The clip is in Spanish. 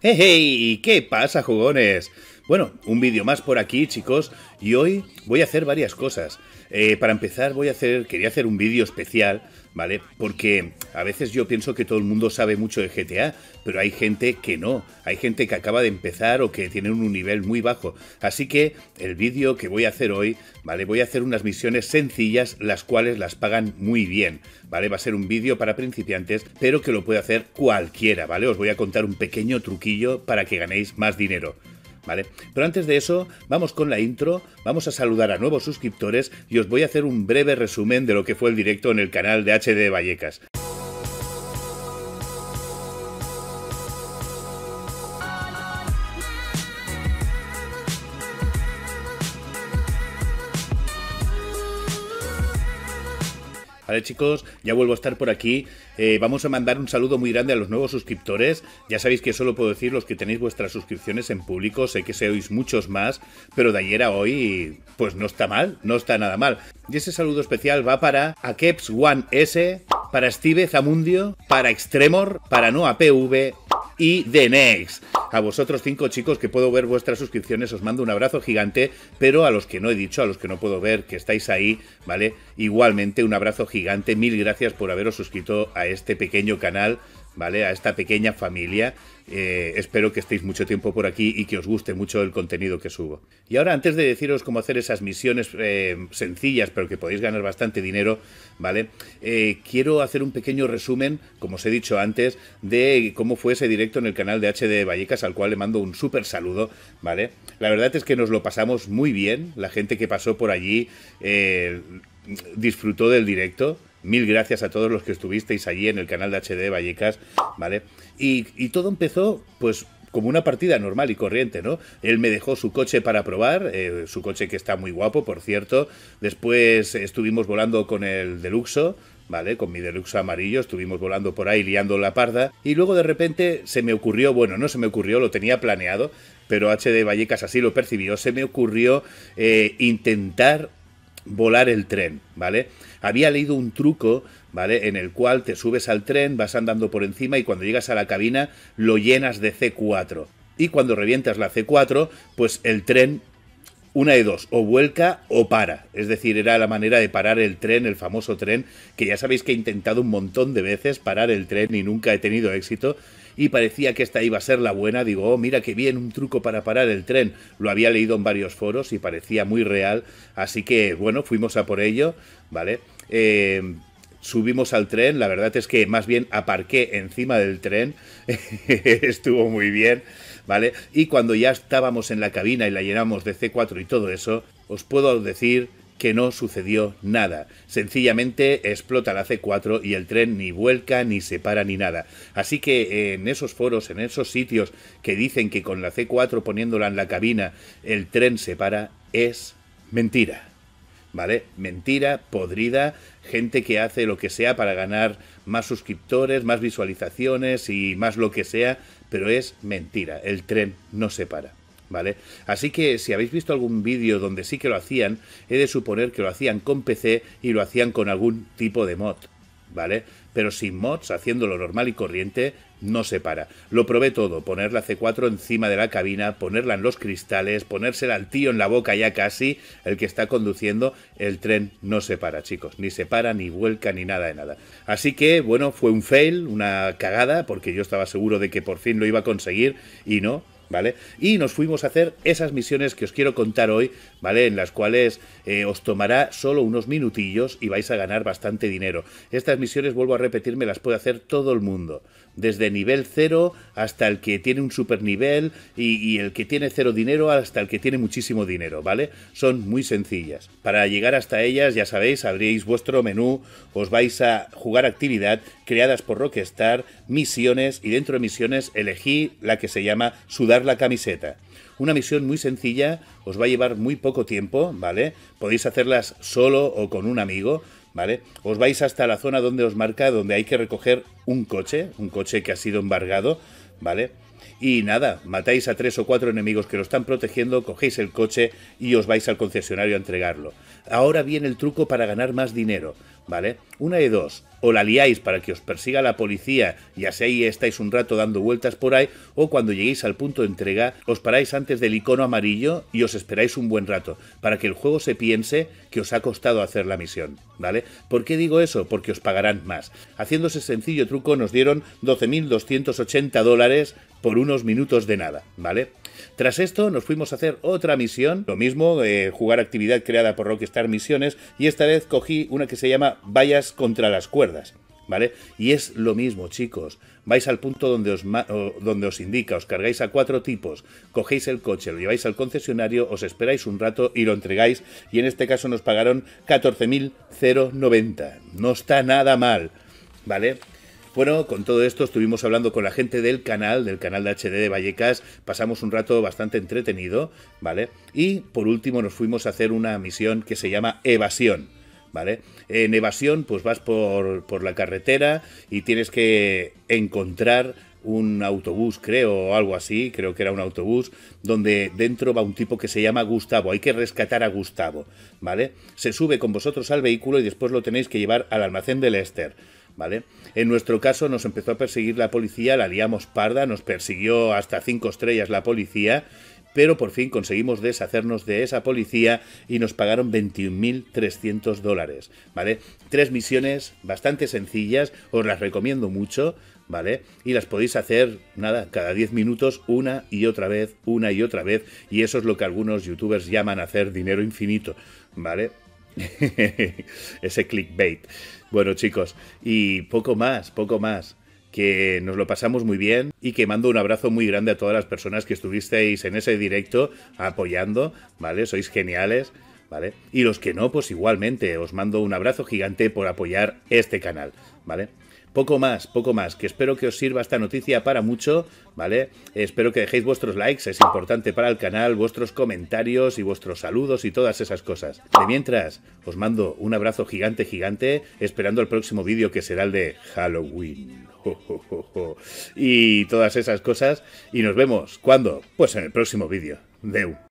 ¡Hey! hey! ¿Qué pasa, jugones? Bueno, un vídeo más por aquí, chicos, y hoy voy a hacer varias cosas. Eh, para empezar, voy a hacer, quería hacer un vídeo especial, ¿vale? Porque a veces yo pienso que todo el mundo sabe mucho de GTA, pero hay gente que no. Hay gente que acaba de empezar o que tiene un nivel muy bajo. Así que el vídeo que voy a hacer hoy, ¿vale? Voy a hacer unas misiones sencillas, las cuales las pagan muy bien, ¿vale? Va a ser un vídeo para principiantes, pero que lo puede hacer cualquiera, ¿vale? Os voy a contar un pequeño truquillo para que ganéis más dinero. Pero antes de eso, vamos con la intro, vamos a saludar a nuevos suscriptores y os voy a hacer un breve resumen de lo que fue el directo en el canal de HD Vallecas. Vale chicos, ya vuelvo a estar por aquí. Eh, vamos a mandar un saludo muy grande a los nuevos suscriptores. Ya sabéis que solo puedo decir los que tenéis vuestras suscripciones en público. Sé que seáis muchos más, pero de ayer a hoy, pues no está mal, no está nada mal. Y ese saludo especial va para Akeps One S, para Steve Zamundio, para Extremor, para no y The Next. A vosotros cinco chicos que puedo ver vuestras suscripciones os mando un abrazo gigante, pero a los que no he dicho, a los que no puedo ver, que estáis ahí, ¿vale? Igualmente un abrazo gigante, mil gracias por haberos suscrito a este pequeño canal ¿vale? A esta pequeña familia. Eh, espero que estéis mucho tiempo por aquí y que os guste mucho el contenido que subo. Y ahora, antes de deciros cómo hacer esas misiones eh, sencillas, pero que podéis ganar bastante dinero, ¿vale? Eh, quiero hacer un pequeño resumen, como os he dicho antes, de cómo fue ese directo en el canal de HD Vallecas, al cual le mando un súper saludo, ¿vale? La verdad es que nos lo pasamos muy bien, la gente que pasó por allí disfrutó del directo, Mil gracias a todos los que estuvisteis allí en el canal de HD Vallecas, ¿vale? Y, todo empezó, pues, como una partida normal y corriente, ¿no? Él me dejó su coche para probar, eh, su coche que está muy guapo, por cierto. Después estuvimos volando con el Deluxo, ¿vale? Con mi deluxo amarillo, estuvimos volando por ahí liando la parda y luego de repente se me ocurrió, bueno, no se me ocurrió, lo tenía planeado, pero HD Vallecas así lo percibió, se me ocurrió eh, intentar volar el tren, ¿vale? Había leído un truco, ¿vale? En el cual te subes al tren, vas andando por encima y cuando llegas a la cabina lo llenas de C4. Y cuando revientas la C4, pues el tren una de dos, o vuelca o para. Es decir, era la manera de parar el tren, el famoso tren, que ya sabéis que he intentado un montón de veces parar el tren y nunca he tenido éxito y parecía que esta iba a ser la buena, digo, oh, mira qué bien, un truco para parar el tren. Lo había leído en varios foros y parecía muy real, así que bueno, fuimos a por ello, ¿vale? Eh, subimos al tren, la verdad es que más bien aparqué encima del tren, estuvo muy bien, ¿vale? Y cuando ya estábamos en la cabina y la llenamos de C4 y todo eso, os puedo decir que no sucedió nada. Sencillamente explota la C4 y el tren ni vuelca, ni se para, ni nada. Así que en esos foros, en esos sitios que dicen que con la C4 poniéndola en la cabina el tren se para, es mentira. ¿Vale? Mentira, podrida, gente que hace lo que sea para ganar más suscriptores, más visualizaciones y más lo que sea, pero es mentira, el tren no se para. ¿vale? Así que si habéis visto algún vídeo donde sí que lo hacían, he de suponer que lo hacían con PC y lo hacían con algún tipo de mod, ¿vale? Pero sin mods, haciéndolo normal y corriente, no se para. Lo probé todo, poner la C4 encima de la cabina, ponerla en los cristales, ponérsela al tío en la boca ya casi, el que está conduciendo, el tren no se para, chicos, ni se para, ni vuelca, ni nada de nada. Así que, bueno, fue un fail, una cagada, porque yo estaba seguro de que por fin lo iba a conseguir y no, ¿vale? Y nos fuimos a hacer esas misiones que os quiero contar hoy, ¿vale? En las cuales eh, os tomará solo unos minutillos y vais a ganar bastante dinero. Estas misiones, vuelvo a repetirme, las puede hacer todo el mundo. Desde nivel 0 hasta el que tiene un super nivel y, el que tiene cero dinero hasta el que tiene muchísimo dinero, ¿vale? Son muy sencillas. Para llegar hasta ellas, ya sabéis, abríais vuestro menú, os vais a jugar actividad creadas por Rockstar, misiones y dentro de misiones elegí la que se llama Sudar la camiseta. Una misión muy sencilla, os va a llevar muy poco tiempo, ¿vale? Podéis hacerlas solo o con un amigo, ¿vale? Os vais hasta la zona donde os marca, donde hay que recoger un coche, un coche que ha sido embargado, ¿vale? Y nada, matáis a tres o cuatro enemigos que lo están protegiendo, cogéis el coche y os vais al concesionario a entregarlo. Ahora viene el truco para ganar más dinero, ¿vale? Una de dos, o la liáis para que os persiga la policía y así estáis un rato dando vueltas por ahí, o cuando lleguéis al punto de entrega os paráis antes del icono amarillo y os esperáis un buen rato, para que el juego se piense que os ha costado hacer la misión, ¿vale? ¿Por qué digo eso? Porque os pagarán más. Haciendo ese sencillo truco nos dieron 12.280 dólares por unos minutos de nada, ¿vale? Tras esto nos fuimos a hacer otra misión, lo mismo, eh, jugar actividad creada por Rockstar misiones y esta vez cogí una que se llama Vallas contra las cuerdas. ¿Vale? Y es lo mismo, chicos. Vais al punto donde os, donde os indica, os cargáis a cuatro tipos, cogéis el coche, lo lleváis al concesionario, os esperáis un rato y lo entregáis. Y en este caso nos pagaron 14.090. No está nada mal, ¿vale? Bueno, con todo esto estuvimos hablando con la gente del canal, del canal de HD de Vallecas, pasamos un rato bastante entretenido, ¿vale? Y por último nos fuimos a hacer una misión que se llama Evasión. ¿Vale? En evasión, pues vas por, la carretera y tienes que encontrar un autobús, creo, o algo así, creo que era un autobús, donde dentro va un tipo que se llama Gustavo, hay que rescatar a Gustavo, ¿vale? Se sube con vosotros al vehículo y después lo tenéis que llevar al almacén de Lester. ¿vale? En nuestro caso nos empezó a perseguir la policía, la liamos parda, nos persiguió hasta cinco estrellas la policía, pero por fin conseguimos deshacernos de esa policía y nos pagaron 21.300 dólares, ¿vale? Tres misiones bastante sencillas, os las recomiendo mucho, ¿vale? Y las podéis hacer, nada, cada 10 minutos, una y otra vez, una y otra vez, y eso es lo que algunos youtubers llaman hacer dinero infinito, ¿vale? Ese clickbait. Bueno, chicos, y poco más, poco más. Que nos lo pasamos muy bien y que mando un abrazo muy grande a todas las personas que estuvisteis en ese directo apoyando, ¿vale? Sois geniales. ¿Vale? Y los que no, pues igualmente os mando un abrazo gigante por apoyar este canal, ¿vale? Poco más, poco más, que espero que os sirva esta noticia para mucho, ¿vale? Espero que dejéis vuestros likes, es importante para el canal, vuestros comentarios y vuestros saludos y todas esas cosas. De mientras, os mando un abrazo gigante, gigante, esperando el próximo vídeo que será el de Halloween. y todas esas cosas. Y nos vemos, ¿cuándo? Pues en el próximo vídeo. Deu.